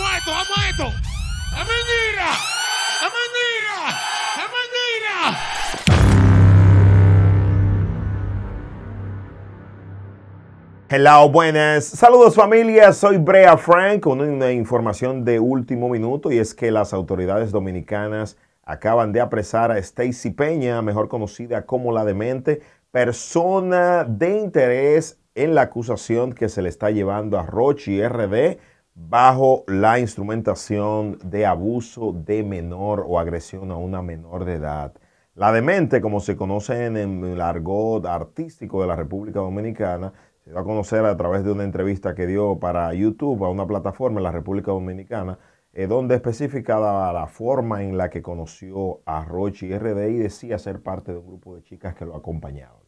vamos esto, a esto. mentira! a mentira! Hello, buenas. Saludos familia, soy Brea Frank con una información de último minuto y es que las autoridades dominicanas acaban de apresar a Stacy Peña, mejor conocida como la demente, persona de interés en la acusación que se le está llevando a Rochi RD bajo la instrumentación de abuso de menor o agresión a una menor de edad. La demente, como se conoce en el argot artístico de la República Dominicana, se va a conocer a través de una entrevista que dio para YouTube a una plataforma en la República Dominicana, eh, donde especificaba la forma en la que conoció a Rochi RD y decía ser parte de un grupo de chicas que lo acompañaban.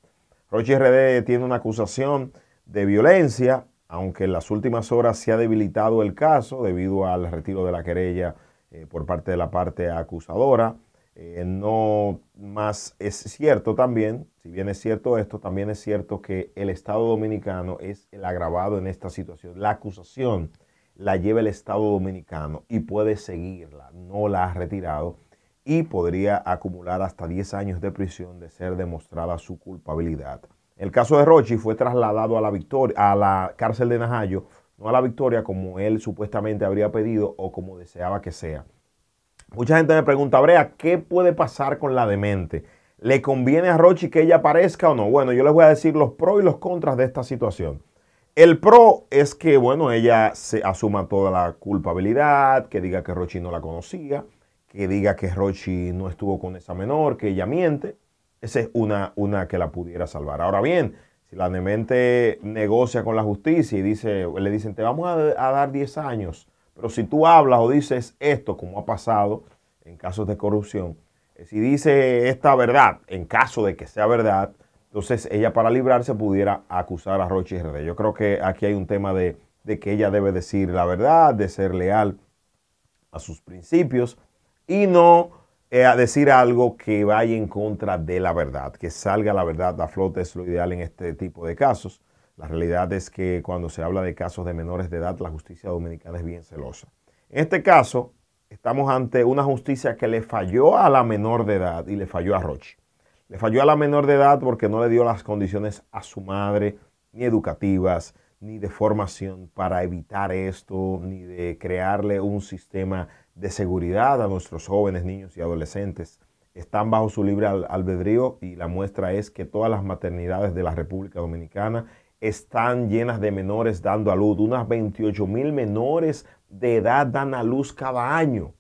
Rochi RD tiene una acusación de violencia aunque en las últimas horas se ha debilitado el caso debido al retiro de la querella eh, por parte de la parte acusadora. Eh, no más es cierto también, si bien es cierto esto, también es cierto que el Estado dominicano es el agravado en esta situación. La acusación la lleva el Estado dominicano y puede seguirla, no la ha retirado y podría acumular hasta 10 años de prisión de ser demostrada su culpabilidad el caso de Rochi fue trasladado a la, victoria, a la cárcel de Najayo, no a la victoria como él supuestamente habría pedido o como deseaba que sea. Mucha gente me pregunta, Brea, ¿qué puede pasar con la demente? ¿Le conviene a Rochi que ella aparezca o no? Bueno, yo les voy a decir los pros y los contras de esta situación. El pro es que, bueno, ella se asuma toda la culpabilidad, que diga que Rochi no la conocía, que diga que Rochi no estuvo con esa menor, que ella miente. Esa es una, una que la pudiera salvar. Ahora bien, si la nemente negocia con la justicia y dice, le dicen, te vamos a, dar 10 años, pero si tú hablas o dices esto, como ha pasado en casos de corrupción, eh, si dice esta verdad, en caso de que sea verdad, entonces ella para librarse pudiera acusar a Roche RD. Yo creo que aquí hay un tema de, de, que ella debe decir la verdad, de ser leal a sus principios y no eh, a decir algo que vaya en contra de la verdad, que salga la verdad a flote es lo ideal en este tipo de casos. La realidad es que cuando se habla de casos de menores de edad, la justicia dominicana es bien celosa. En este caso, estamos ante una justicia que le falló a la menor de edad y le falló a Roche. Le falló a la menor de edad porque no le dio las condiciones a su madre, ni educativas, ni de formación para evitar esto, ni de crearle un sistema de seguridad a nuestros jóvenes, niños y adolescentes. Están bajo su libre albedrío y la muestra es que todas las maternidades de la República Dominicana están llenas de menores dando a luz. Unas 28 mil menores de edad dan a luz cada año.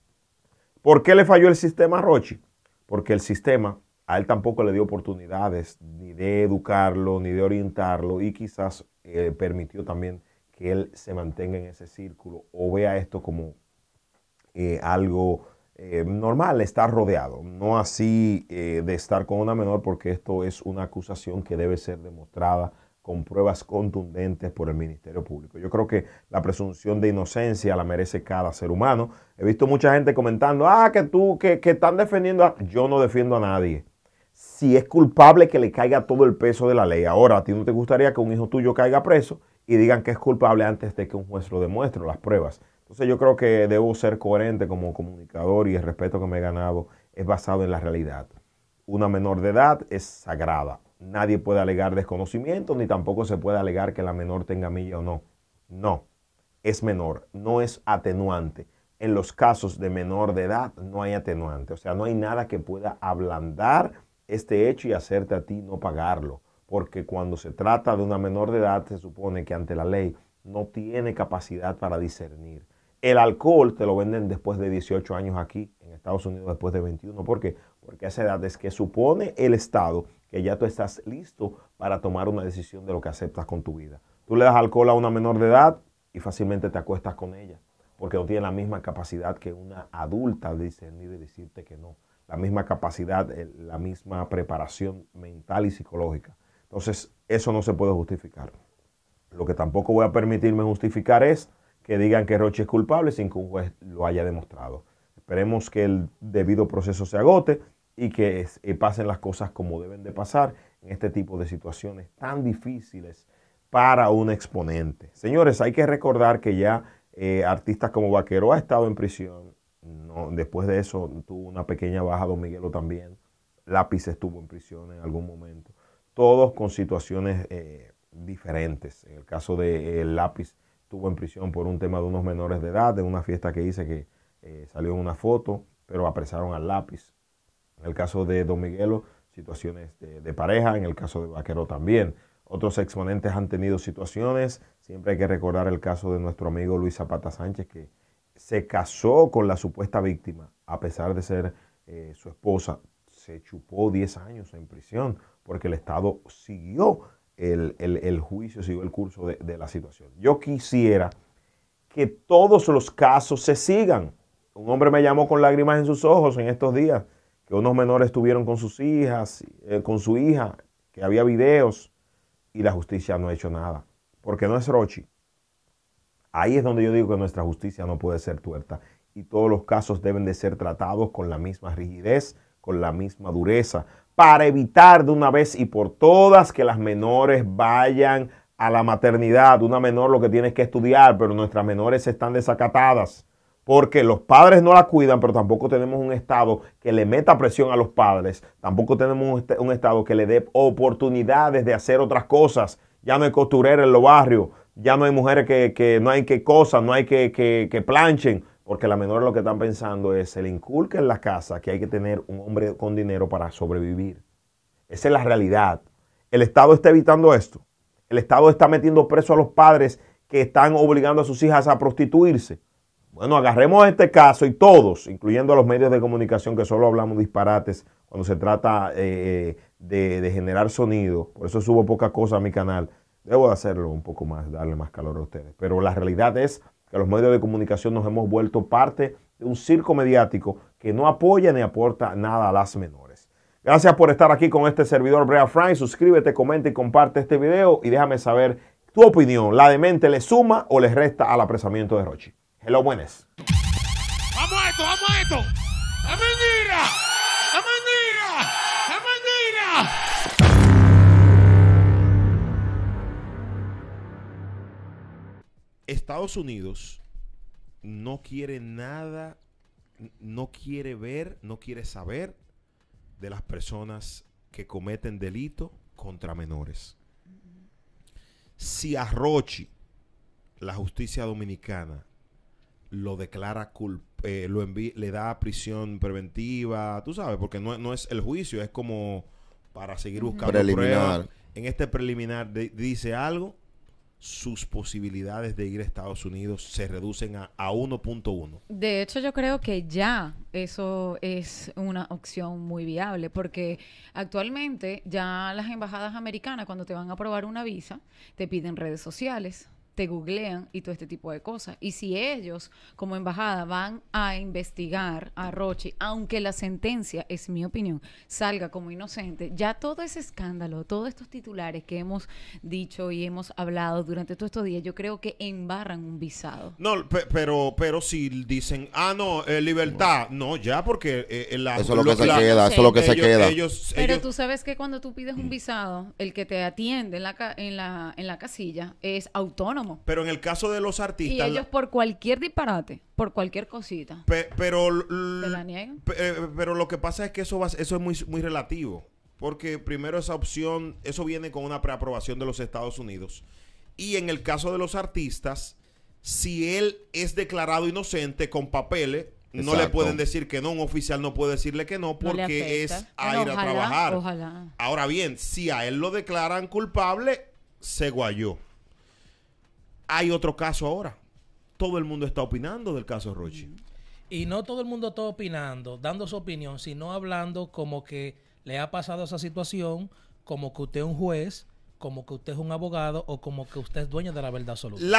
¿Por qué le falló el sistema a Rochi? Porque el sistema a él tampoco le dio oportunidades ni de educarlo, ni de orientarlo y quizás eh, permitió también que él se mantenga en ese círculo o vea esto como eh, algo eh, normal, estar rodeado, no así de estar con una menor porque esto es una acusación que debe ser demostrada con pruebas contundentes por el Ministerio Público. Yo creo que la presunción de inocencia la merece cada ser humano. He visto mucha gente comentando, ah, que tú, que, que están defendiendo a... Yo no defiendo a nadie si es culpable que le caiga todo el peso de la ley. Ahora, a ti no te gustaría que un hijo tuyo caiga preso y digan que es culpable antes de que un juez lo demuestre, las pruebas. Entonces yo creo que debo ser coherente como comunicador y el respeto que me he ganado es basado en la realidad. Una menor de edad es sagrada. Nadie puede alegar desconocimiento ni tampoco se puede alegar que la menor tenga milla o no. No, es menor, no es atenuante. En los casos de menor de edad no hay atenuante, o sea, no hay nada que pueda ablandar este hecho y hacerte a ti no pagarlo, porque cuando se trata de una menor de edad se supone que ante la ley no tiene capacidad para discernir. El alcohol te lo venden después de 18 años aquí, en Estados Unidos después de 21. ¿Por qué? Porque esa edad es que supone el Estado que ya tú estás listo para tomar una decisión de lo que aceptas con tu vida. Tú le das alcohol a una menor de edad y fácilmente te acuestas con ella, porque no tiene la misma capacidad que una adulta de discernir y decirte que no la misma capacidad, eh, la misma preparación mental y psicológica. Entonces, eso no se puede justificar. Lo que tampoco voy a permitirme justificar es que digan que Roche es culpable sin que un juez lo haya demostrado. Esperemos que el debido proceso se agote y que eh, pasen las cosas como deben de pasar en este tipo de situaciones tan difíciles para un exponente. Señores, hay que recordar que ya eh, artistas como Vaquero ha estado en prisión, después de eso tuvo una pequeña baja Don Miguelo también. Lápiz estuvo en prisión en algún momento. Todos con situaciones eh, diferentes. En el caso de eh, Lápiz, estuvo en prisión por un tema de unos menores de edad, de una fiesta que hice que eh, salió en una foto, pero apresaron al Lápiz. En el caso de Don Miguelo, situaciones de, de pareja, en el caso de Vaquero también. Otros exponentes han tenido situaciones. Siempre hay que recordar el caso de nuestro amigo Luis Zapata Sánchez, que se casó con la supuesta víctima, a pesar de ser eh, su esposa, se chupó 10 años en prisión porque el Estado siguió el, juicio, siguió el curso de, la situación. Yo quisiera que todos los casos se sigan. Un hombre me llamó con lágrimas en sus ojos en estos días, que unos menores estuvieron con sus hijas, eh, con su hija, que había videos y la justicia no ha hecho nada. Porque no es Rochi, Ahí es donde yo digo que nuestra justicia no puede ser tuerta y todos los casos deben de ser tratados con la misma rigidez, con la misma dureza, para evitar de una vez y por todas que las menores vayan a la maternidad. Una menor lo que tiene que estudiar, pero nuestras menores están desacatadas porque los padres no la cuidan, pero tampoco tenemos un Estado que le meta presión a los padres, tampoco tenemos un Estado que le dé oportunidades de hacer otras cosas. Ya no hay costurera en los barrios, ya no hay mujeres que, no hay que cosas, no hay que, planchen, porque la menor lo que están pensando es, se le inculca en la casa que hay que tener un hombre con dinero para sobrevivir. Esa es la realidad. El Estado está evitando esto. El Estado está metiendo preso a los padres que están obligando a sus hijas a prostituirse. Bueno, agarremos este caso y todos, incluyendo a los medios de comunicación que solo hablamos disparates cuando se trata eh, de, de generar sonido. Por eso subo poca cosa a mi canal Debo de hacerlo un poco más, darle más calor a ustedes. Pero la realidad es que los medios de comunicación nos hemos vuelto parte de un circo mediático que no apoya ni aporta nada a las menores. Gracias por estar aquí con este servidor Brea Frank. Suscríbete, comenta y comparte este video y déjame saber tu opinión. ¿La demente le suma o le resta al apresamiento de Rochi? Hello, buenas. ¡Vamos a esto, vamos a esto! a mentira! mentira! mentira! Estados Unidos no quiere nada, no quiere ver, no quiere saber de las personas que cometen delito contra menores. Si a Rochi, la justicia dominicana, lo declara culpable, eh, le da prisión preventiva, tú sabes, porque no, es el juicio, es como para seguir buscando Pruebas. En este preliminar dice algo, sus posibilidades de ir a Estados Unidos se reducen a, 1.1. De hecho, yo creo que ya eso es una opción muy viable, porque actualmente ya las embajadas americanas, cuando te van a aprobar una visa, te piden redes sociales, te googlean y todo este tipo de cosas. Y si ellos, como embajada, van a investigar a Roche aunque la sentencia, es mi opinión, salga como inocente, ya todo ese escándalo, todos estos titulares que hemos dicho y hemos hablado durante todos estos días, yo creo que embarran un visado. No, pero, pero si dicen, ah, no, eh, libertad, no, ya, porque eh, eh, la, Eso es lo, que se queda, eso es lo que se queda. pero tú sabes que cuando tú pides un mm. visado, el que te atiende en la, en la, en la casilla es autónomo pero en el caso de los artistas... Y ellos por cualquier disparate, por cualquier cosita. pero, eh, pero lo que pasa es que eso, eso es muy, relativo. Porque primero esa opción, eso viene con una preaprobación de los Estados Unidos. Y en el caso de los artistas, si él es declarado inocente con papeles, no le pueden decir que no, un oficial no puede decirle que no porque es a ah, a trabajar. Ojalá. Ahora bien, si a él lo declaran culpable, se guayó hay otro caso ahora. Todo el mundo está opinando del caso Rochi. Y no todo el mundo está opinando, dando su opinión, sino hablando como que le ha pasado esa situación, como que usted es un juez, como que usted es un abogado o como que usted es dueño de la verdad absoluta.